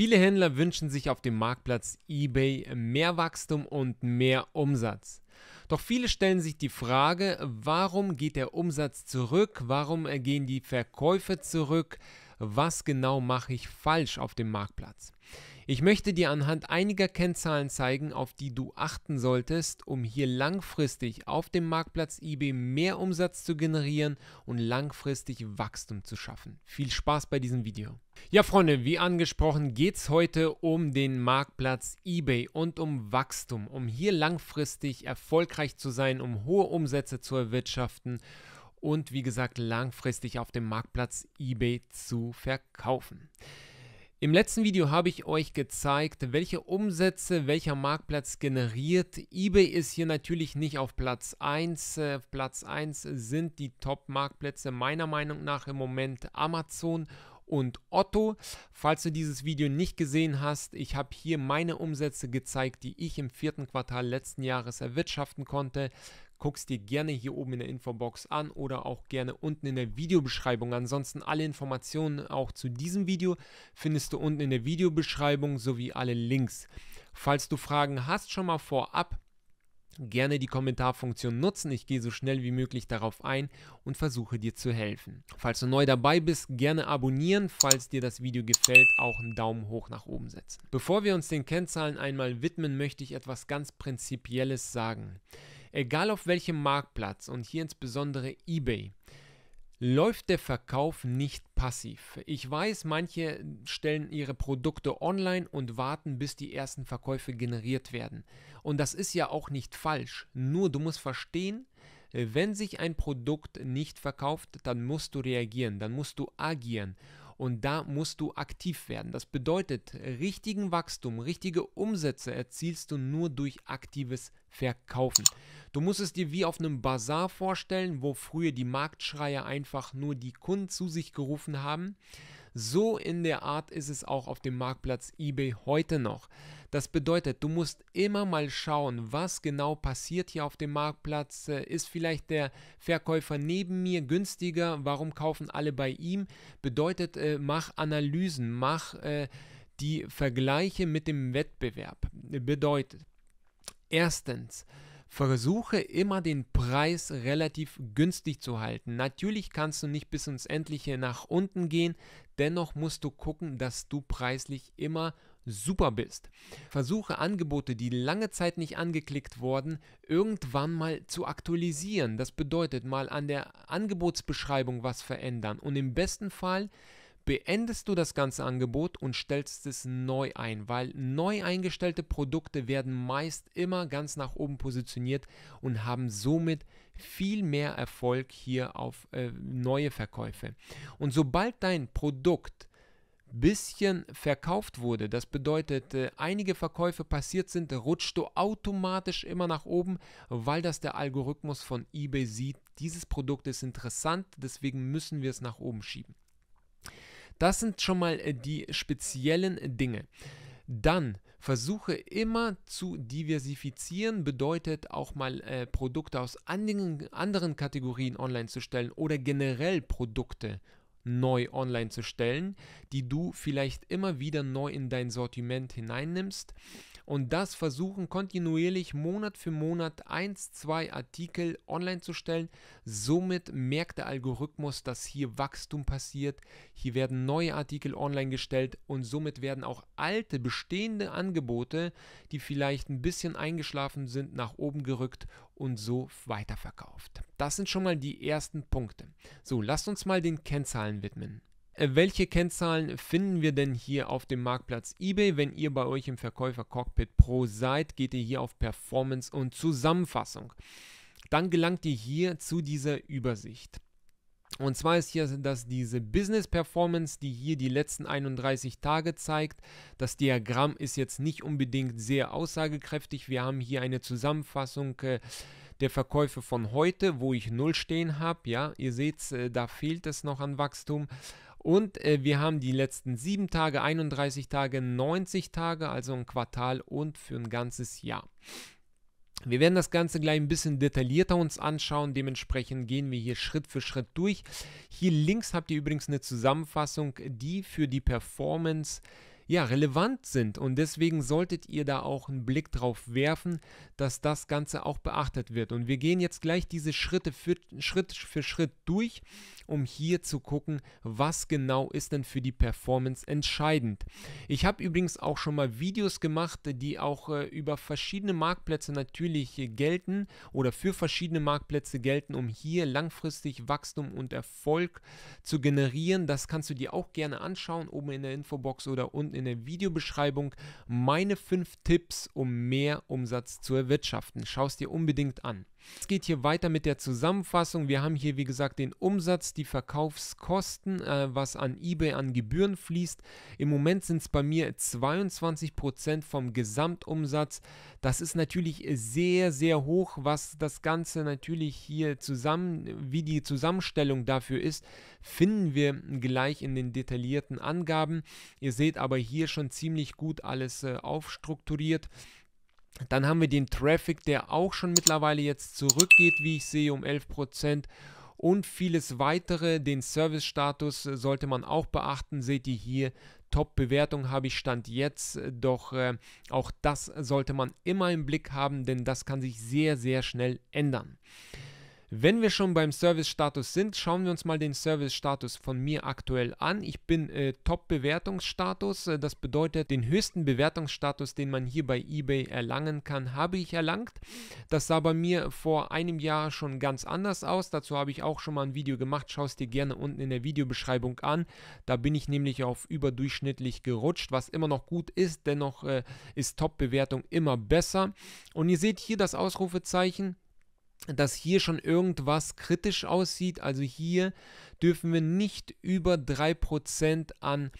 Viele Händler wünschen sich auf dem Marktplatz eBay mehr Wachstum und mehr Umsatz. Doch viele stellen sich die Frage, warum geht der Umsatz zurück, warum äh, gehen die Verkäufe zurück, was genau mache ich falsch auf dem Marktplatz. Ich möchte dir anhand einiger Kennzahlen zeigen, auf die du achten solltest, um hier langfristig auf dem Marktplatz eBay mehr Umsatz zu generieren und langfristig Wachstum zu schaffen. Viel Spaß bei diesem Video. Ja, Freunde, wie angesprochen geht es heute um den Marktplatz eBay und um Wachstum, um hier langfristig erfolgreich zu sein, um hohe Umsätze zu erwirtschaften und wie gesagt langfristig auf dem Marktplatz eBay zu verkaufen. Im letzten Video habe ich euch gezeigt, welche Umsätze welcher Marktplatz generiert. eBay ist hier natürlich nicht auf Platz 1. Äh, auf Platz 1 sind die Top-Marktplätze meiner Meinung nach im Moment Amazon und Otto. Falls du dieses Video nicht gesehen hast, ich habe hier meine Umsätze gezeigt, die ich im vierten Quartal letzten Jahres erwirtschaften konnte. Guckst dir gerne hier oben in der Infobox an oder auch gerne unten in der Videobeschreibung. Ansonsten alle Informationen auch zu diesem Video findest du unten in der Videobeschreibung sowie alle Links. Falls du Fragen hast, schon mal vorab gerne die Kommentarfunktion nutzen. Ich gehe so schnell wie möglich darauf ein und versuche dir zu helfen. Falls du neu dabei bist, gerne abonnieren. Falls dir das Video gefällt, auch einen Daumen hoch nach oben setzen. Bevor wir uns den Kennzahlen einmal widmen, möchte ich etwas ganz Prinzipielles sagen. Egal auf welchem Marktplatz und hier insbesondere eBay, läuft der Verkauf nicht passiv. Ich weiß, manche stellen ihre Produkte online und warten, bis die ersten Verkäufe generiert werden. Und das ist ja auch nicht falsch. Nur du musst verstehen, wenn sich ein Produkt nicht verkauft, dann musst du reagieren, dann musst du agieren. Und da musst du aktiv werden. Das bedeutet, richtigen Wachstum, richtige Umsätze erzielst du nur durch aktives Verkaufen. Du musst es dir wie auf einem Bazar vorstellen, wo früher die Marktschreier einfach nur die Kunden zu sich gerufen haben. So in der Art ist es auch auf dem Marktplatz eBay heute noch. Das bedeutet, du musst immer mal schauen, was genau passiert hier auf dem Marktplatz. Äh, ist vielleicht der Verkäufer neben mir günstiger? Warum kaufen alle bei ihm? Bedeutet, äh, mach Analysen, mach äh, die Vergleiche mit dem Wettbewerb. Bedeutet, erstens, versuche immer den Preis relativ günstig zu halten. Natürlich kannst du nicht bis ins Endliche nach unten gehen, dennoch musst du gucken, dass du preislich immer super bist. Versuche Angebote, die lange Zeit nicht angeklickt wurden, irgendwann mal zu aktualisieren. Das bedeutet mal an der Angebotsbeschreibung was verändern und im besten Fall beendest du das ganze Angebot und stellst es neu ein, weil neu eingestellte Produkte werden meist immer ganz nach oben positioniert und haben somit viel mehr Erfolg hier auf äh, neue Verkäufe. Und sobald dein Produkt bisschen verkauft wurde, das bedeutet, äh, einige Verkäufe passiert sind, rutscht du automatisch immer nach oben, weil das der Algorithmus von eBay sieht. Dieses Produkt ist interessant, deswegen müssen wir es nach oben schieben. Das sind schon mal äh, die speziellen Dinge. Dann versuche immer zu diversifizieren, bedeutet auch mal äh, Produkte aus anderen, anderen Kategorien online zu stellen oder generell Produkte neu online zu stellen, die du vielleicht immer wieder neu in dein Sortiment hineinnimmst und das versuchen kontinuierlich Monat für Monat eins, zwei Artikel online zu stellen. Somit merkt der Algorithmus, dass hier Wachstum passiert. Hier werden neue Artikel online gestellt und somit werden auch alte, bestehende Angebote, die vielleicht ein bisschen eingeschlafen sind, nach oben gerückt und so weiterverkauft. Das sind schon mal die ersten Punkte. So, lasst uns mal den Kennzahlen widmen. Äh, welche Kennzahlen finden wir denn hier auf dem Marktplatz eBay? Wenn ihr bei euch im Verkäufer Cockpit Pro seid, geht ihr hier auf Performance und Zusammenfassung. Dann gelangt ihr hier zu dieser Übersicht. Und zwar ist hier, dass diese Business Performance, die hier die letzten 31 Tage zeigt, das Diagramm ist jetzt nicht unbedingt sehr aussagekräftig. Wir haben hier eine Zusammenfassung äh, der Verkäufe von heute, wo ich 0 stehen habe. Ja, ihr seht, äh, da fehlt es noch an Wachstum. Und äh, wir haben die letzten 7 Tage, 31 Tage, 90 Tage, also ein Quartal und für ein ganzes Jahr. Wir werden das Ganze gleich ein bisschen detaillierter uns anschauen. Dementsprechend gehen wir hier Schritt für Schritt durch. Hier links habt ihr übrigens eine Zusammenfassung, die für die Performance ja, relevant sind. Und deswegen solltet ihr da auch einen Blick drauf werfen, dass das Ganze auch beachtet wird. Und wir gehen jetzt gleich diese Schritte für Schritt, für Schritt durch, um hier zu gucken, was genau ist denn für die Performance entscheidend. Ich habe übrigens auch schon mal Videos gemacht, die auch äh, über verschiedene Marktplätze natürlich gelten oder für verschiedene Marktplätze gelten, um hier langfristig Wachstum und Erfolg zu generieren. Das kannst du dir auch gerne anschauen, oben in der Infobox oder unten in der Videobeschreibung meine fünf Tipps, um mehr Umsatz zu erwirtschaften. Schau es dir unbedingt an. Es geht hier weiter mit der Zusammenfassung. Wir haben hier, wie gesagt, den Umsatz, die Verkaufskosten, äh, was an eBay an Gebühren fließt. Im Moment sind es bei mir 22% vom Gesamtumsatz. Das ist natürlich sehr, sehr hoch, was das Ganze natürlich hier zusammen, wie die Zusammenstellung dafür ist, finden wir gleich in den detaillierten Angaben. Ihr seht aber hier schon ziemlich gut alles äh, aufstrukturiert. Dann haben wir den Traffic, der auch schon mittlerweile jetzt zurückgeht, wie ich sehe, um 11% und vieles weitere. Den Service-Status sollte man auch beachten. Seht ihr hier, Top-Bewertung habe ich Stand jetzt, doch äh, auch das sollte man immer im Blick haben, denn das kann sich sehr, sehr schnell ändern. Wenn wir schon beim Service-Status sind, schauen wir uns mal den Service-Status von mir aktuell an. Ich bin äh, Top-Bewertungsstatus. Äh, das bedeutet, den höchsten Bewertungsstatus, den man hier bei eBay erlangen kann, habe ich erlangt. Das sah bei mir vor einem Jahr schon ganz anders aus. Dazu habe ich auch schon mal ein Video gemacht. Schau es dir gerne unten in der Videobeschreibung an. Da bin ich nämlich auf überdurchschnittlich gerutscht, was immer noch gut ist. Dennoch äh, ist Top-Bewertung immer besser. Und ihr seht hier das Ausrufezeichen dass hier schon irgendwas kritisch aussieht. Also hier dürfen wir nicht über 3% an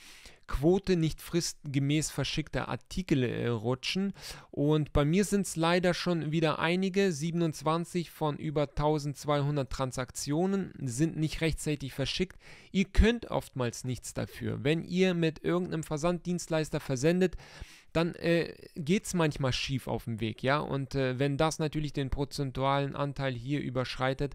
Quote nicht fristgemäß verschickter Artikel äh, rutschen. Und bei mir sind es leider schon wieder einige. 27 von über 1200 Transaktionen sind nicht rechtzeitig verschickt. Ihr könnt oftmals nichts dafür. Wenn ihr mit irgendeinem Versanddienstleister versendet, dann äh, geht es manchmal schief auf dem Weg, ja. Und äh, wenn das natürlich den prozentualen Anteil hier überschreitet,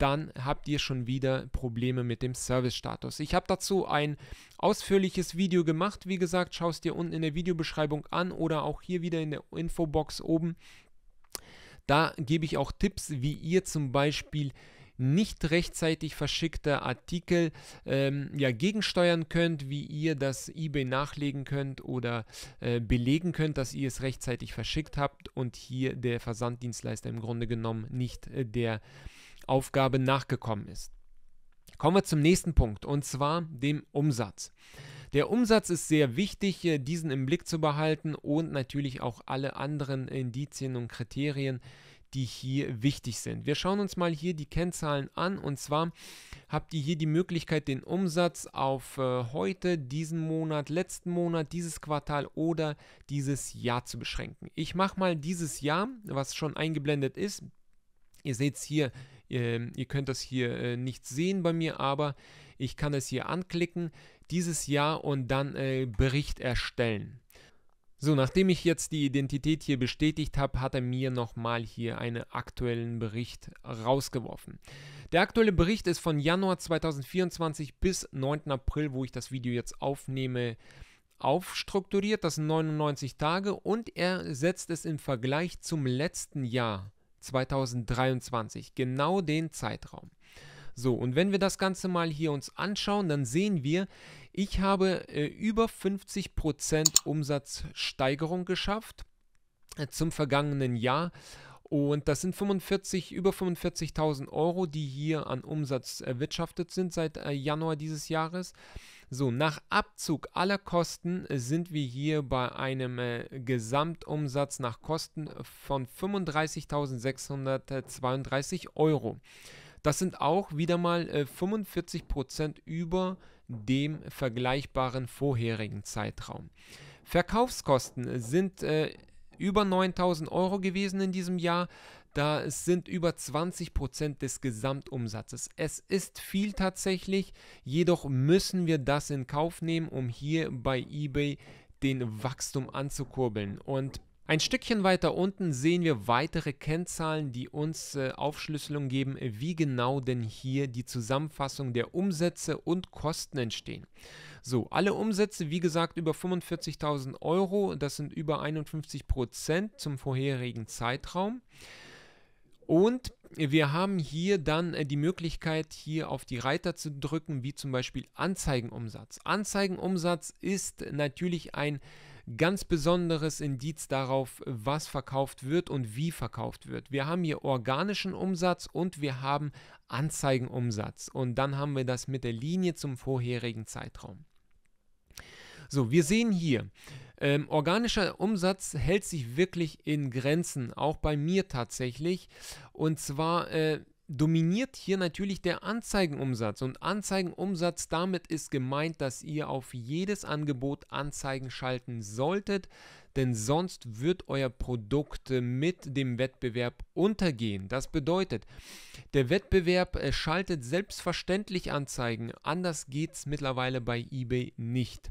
dann habt ihr schon wieder Probleme mit dem Service-Status. Ich habe dazu ein ausführliches Video gemacht. Wie gesagt, schaust dir unten in der Videobeschreibung an oder auch hier wieder in der Infobox oben. Da gebe ich auch Tipps, wie ihr zum Beispiel nicht rechtzeitig verschickte Artikel ähm, ja, gegensteuern könnt, wie ihr das eBay nachlegen könnt oder äh, belegen könnt, dass ihr es rechtzeitig verschickt habt und hier der Versanddienstleister im Grunde genommen nicht äh, der Aufgabe nachgekommen ist. Kommen wir zum nächsten Punkt, und zwar dem Umsatz. Der Umsatz ist sehr wichtig, äh, diesen im Blick zu behalten und natürlich auch alle anderen Indizien und Kriterien, die hier wichtig sind. Wir schauen uns mal hier die Kennzahlen an und zwar habt ihr hier die Möglichkeit, den Umsatz auf äh, heute, diesen Monat, letzten Monat, dieses Quartal oder dieses Jahr zu beschränken. Ich mache mal dieses Jahr, was schon eingeblendet ist. Ihr seht es hier ähm, ihr könnt das hier äh, nicht sehen bei mir, aber ich kann es hier anklicken, dieses Jahr und dann äh, Bericht erstellen. So, nachdem ich jetzt die Identität hier bestätigt habe, hat er mir nochmal hier einen aktuellen Bericht rausgeworfen. Der aktuelle Bericht ist von Januar 2024 bis 9. April, wo ich das Video jetzt aufnehme, aufstrukturiert. Das sind 99 Tage und er setzt es im Vergleich zum letzten Jahr 2023, genau den Zeitraum. So, und wenn wir das Ganze mal hier uns anschauen, dann sehen wir, ich habe äh, über 50% Umsatzsteigerung geschafft äh, zum vergangenen Jahr. Und das sind 45, über 45.000 Euro, die hier an Umsatz erwirtschaftet sind seit äh, Januar dieses Jahres. So, nach Abzug aller Kosten äh, sind wir hier bei einem äh, Gesamtumsatz nach Kosten von 35.632 Euro. Das sind auch wieder mal äh, 45 Prozent über dem vergleichbaren vorherigen Zeitraum. Verkaufskosten sind äh, über 9000 Euro gewesen in diesem Jahr. Da sind über 20 Prozent des Gesamtumsatzes. Es ist viel tatsächlich, jedoch müssen wir das in Kauf nehmen, um hier bei eBay den Wachstum anzukurbeln. Und ein Stückchen weiter unten sehen wir weitere Kennzahlen, die uns äh, Aufschlüsselung geben, wie genau denn hier die Zusammenfassung der Umsätze und Kosten entstehen. So, alle Umsätze, wie gesagt, über 45.000 Euro, das sind über 51 zum vorherigen Zeitraum. Und wir haben hier dann äh, die Möglichkeit, hier auf die Reiter zu drücken, wie zum Beispiel Anzeigenumsatz. Anzeigenumsatz ist natürlich ein ganz besonderes Indiz darauf, was verkauft wird und wie verkauft wird. Wir haben hier organischen Umsatz und wir haben Anzeigenumsatz. Und dann haben wir das mit der Linie zum vorherigen Zeitraum. So, wir sehen hier, ähm, organischer Umsatz hält sich wirklich in Grenzen, auch bei mir tatsächlich. Und zwar äh, dominiert hier natürlich der Anzeigenumsatz. Und Anzeigenumsatz, damit ist gemeint, dass ihr auf jedes Angebot Anzeigen schalten solltet, denn sonst wird euer Produkt äh, mit dem Wettbewerb untergehen. Das bedeutet, der Wettbewerb äh, schaltet selbstverständlich Anzeigen. Anders geht es mittlerweile bei eBay nicht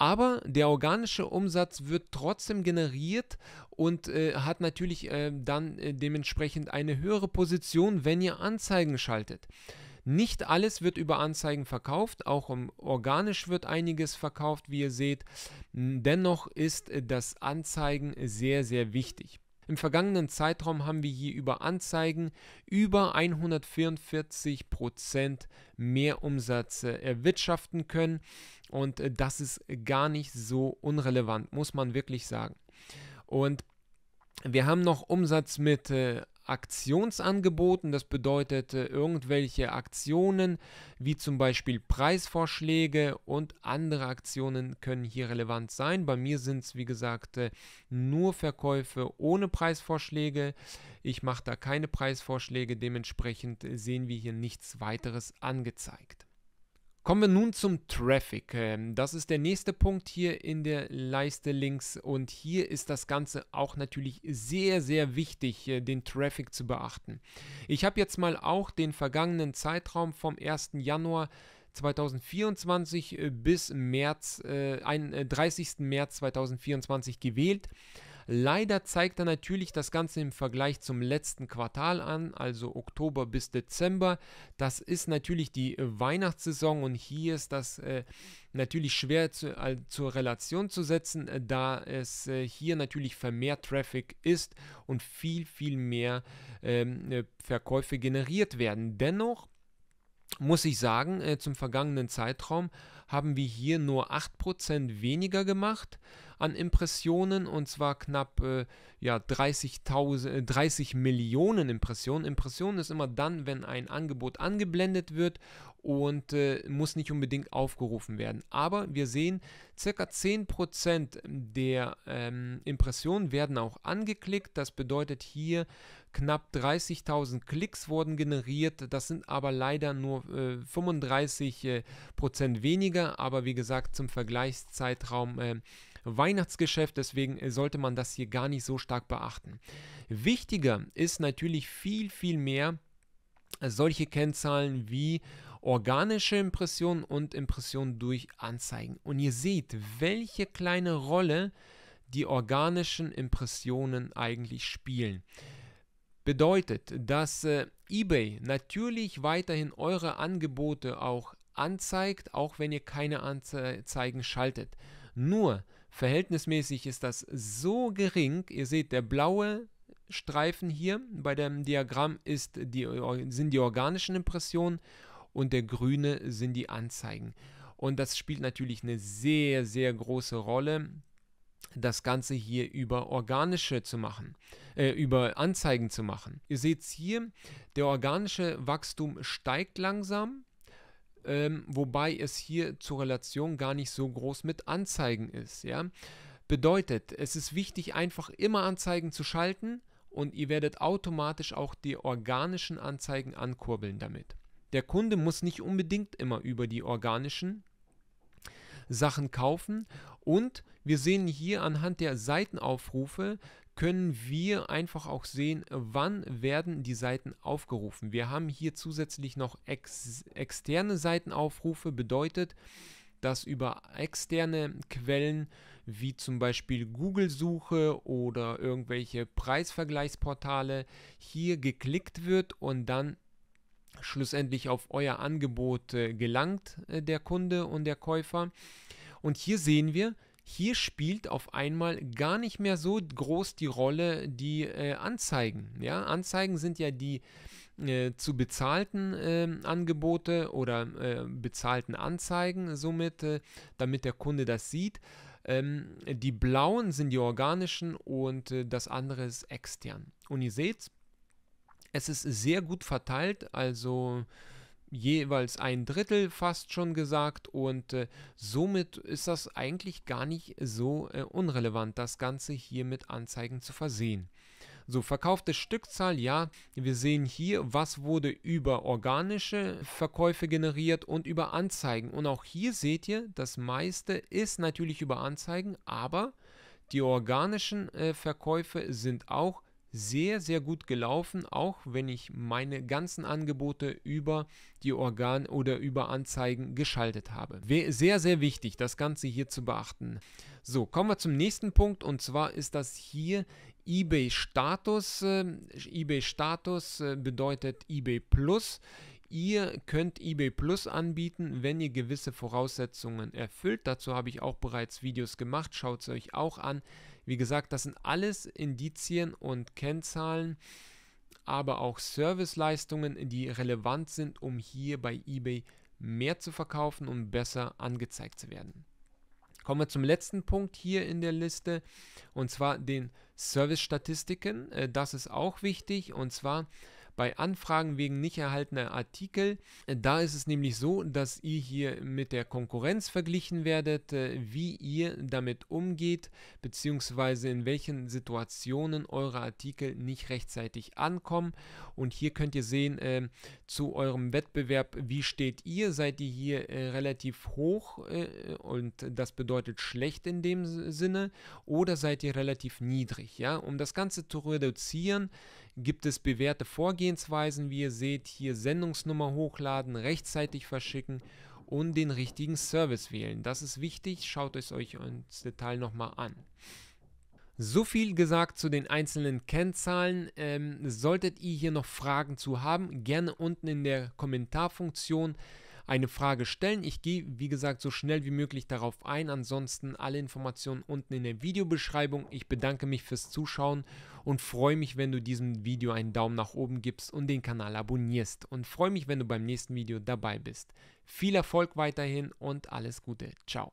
aber der organische Umsatz wird trotzdem generiert und äh, hat natürlich äh, dann äh, dementsprechend eine höhere Position, wenn ihr Anzeigen schaltet. Nicht alles wird über Anzeigen verkauft, auch um, organisch wird einiges verkauft, wie ihr seht. Dennoch ist äh, das Anzeigen sehr, sehr wichtig. Im vergangenen Zeitraum haben wir hier über Anzeigen über 144 Prozent mehr Umsatz äh, erwirtschaften können. Und äh, das ist gar nicht so unrelevant, muss man wirklich sagen. Und wir haben noch Umsatz mit äh, Aktionsangeboten. Das bedeutet irgendwelche Aktionen wie zum Beispiel Preisvorschläge und andere Aktionen können hier relevant sein. Bei mir sind es wie gesagt äh, nur Verkäufe ohne Preisvorschläge. Ich mache da keine Preisvorschläge, dementsprechend sehen wir hier nichts weiteres angezeigt. Kommen wir nun zum Traffic. Ähm, das ist der nächste Punkt hier in der Leiste links und hier ist das Ganze auch natürlich sehr, sehr wichtig, äh, den Traffic zu beachten. Ich habe jetzt mal auch den vergangenen Zeitraum vom 1. Januar 2024 äh, bis März, äh, 30. Äh, März 2024 gewählt. Leider zeigt er natürlich das Ganze im Vergleich zum letzten Quartal an, also Oktober bis Dezember. Das ist natürlich die äh, Weihnachtssaison und hier ist das äh, natürlich schwer zu, äh, zur Relation zu setzen, äh, da es äh, hier natürlich vermehrt Traffic ist und viel, viel mehr ähm, äh, Verkäufe generiert werden. Dennoch muss ich sagen, zum vergangenen Zeitraum haben wir hier nur 8% weniger gemacht an Impressionen und zwar knapp äh, ja, 30, 30 äh, Millionen Impressionen. Impressionen ist immer dann, wenn ein Angebot angeblendet wird und äh, muss nicht unbedingt aufgerufen werden. Aber wir sehen, circa 10% der ähm, Impressionen werden auch angeklickt. Das bedeutet hier Knapp 30.000 Klicks wurden generiert. Das sind aber leider nur äh, 35 äh, Prozent weniger. Aber wie gesagt, zum Vergleichszeitraum äh, Weihnachtsgeschäft. Deswegen äh, sollte man das hier gar nicht so stark beachten. Wichtiger ist natürlich viel, viel mehr äh, solche Kennzahlen wie organische Impressionen und Impressionen durch Anzeigen. Und ihr seht, welche kleine Rolle die organischen Impressionen eigentlich spielen bedeutet, dass äh, eBay natürlich weiterhin eure Angebote auch anzeigt, auch wenn ihr keine Anzeigen schaltet. Nur verhältnismäßig ist das so gering, ihr seht, der blaue Streifen hier bei dem Diagramm ist die, sind die organischen Impressionen und der grüne sind die Anzeigen. Und das spielt natürlich eine sehr, sehr große Rolle das Ganze hier über organische zu machen, äh, über Anzeigen zu machen. Ihr seht es hier, der organische Wachstum steigt langsam, ähm, wobei es hier zur Relation gar nicht so groß mit Anzeigen ist. Ja? Bedeutet, es ist wichtig, einfach immer Anzeigen zu schalten und ihr werdet automatisch auch die organischen Anzeigen ankurbeln damit. Der Kunde muss nicht unbedingt immer über die organischen Sachen kaufen und wir sehen hier anhand der Seitenaufrufe, können wir einfach auch sehen, wann werden die Seiten aufgerufen. Wir haben hier zusätzlich noch ex externe Seitenaufrufe, bedeutet, dass über externe Quellen wie zum Beispiel Google-Suche oder irgendwelche Preisvergleichsportale hier geklickt wird und dann schlussendlich auf euer Angebot äh, gelangt äh, der Kunde und der Käufer. Und hier sehen wir, hier spielt auf einmal gar nicht mehr so groß die Rolle die äh, Anzeigen. Ja? Anzeigen sind ja die äh, zu bezahlten äh, Angebote oder äh, bezahlten Anzeigen somit, äh, damit der Kunde das sieht. Ähm, die blauen sind die organischen und äh, das andere ist extern. Und ihr seht, es ist sehr gut verteilt, also jeweils ein Drittel fast schon gesagt und äh, somit ist das eigentlich gar nicht so äh, unrelevant, das Ganze hier mit Anzeigen zu versehen. So, verkaufte Stückzahl, ja, wir sehen hier, was wurde über organische Verkäufe generiert und über Anzeigen. Und auch hier seht ihr, das meiste ist natürlich über Anzeigen, aber die organischen äh, Verkäufe sind auch sehr, sehr gut gelaufen, auch wenn ich meine ganzen Angebote über die Organ- oder über Anzeigen geschaltet habe. Sehr, sehr wichtig, das Ganze hier zu beachten. So, kommen wir zum nächsten Punkt und zwar ist das hier eBay Status. Äh, eBay Status äh, bedeutet eBay Plus. Ihr könnt eBay Plus anbieten, wenn ihr gewisse Voraussetzungen erfüllt. Dazu habe ich auch bereits Videos gemacht, schaut es euch auch an. Wie gesagt, das sind alles Indizien und Kennzahlen, aber auch Serviceleistungen, die relevant sind, um hier bei eBay mehr zu verkaufen, und besser angezeigt zu werden. Kommen wir zum letzten Punkt hier in der Liste und zwar den Service-Statistiken. Äh, das ist auch wichtig und zwar bei Anfragen wegen nicht erhaltener Artikel. Da ist es nämlich so, dass ihr hier mit der Konkurrenz verglichen werdet, äh, wie ihr damit umgeht, beziehungsweise in welchen Situationen eure Artikel nicht rechtzeitig ankommen. Und hier könnt ihr sehen, äh, zu eurem Wettbewerb, wie steht ihr? Seid ihr hier äh, relativ hoch äh, und das bedeutet schlecht in dem Sinne oder seid ihr relativ niedrig? Ja, um das Ganze zu reduzieren, gibt es bewährte Vorgehensweisen, wie ihr seht, hier Sendungsnummer hochladen, rechtzeitig verschicken und den richtigen Service wählen. Das ist wichtig, schaut es euch ins Detail nochmal an. So viel gesagt zu den einzelnen Kennzahlen. Ähm, solltet ihr hier noch Fragen zu haben, gerne unten in der Kommentarfunktion eine Frage stellen. Ich gehe, wie gesagt, so schnell wie möglich darauf ein. Ansonsten alle Informationen unten in der Videobeschreibung. Ich bedanke mich fürs Zuschauen und freue mich, wenn du diesem Video einen Daumen nach oben gibst und den Kanal abonnierst. Und freue mich, wenn du beim nächsten Video dabei bist. Viel Erfolg weiterhin und alles Gute. Ciao.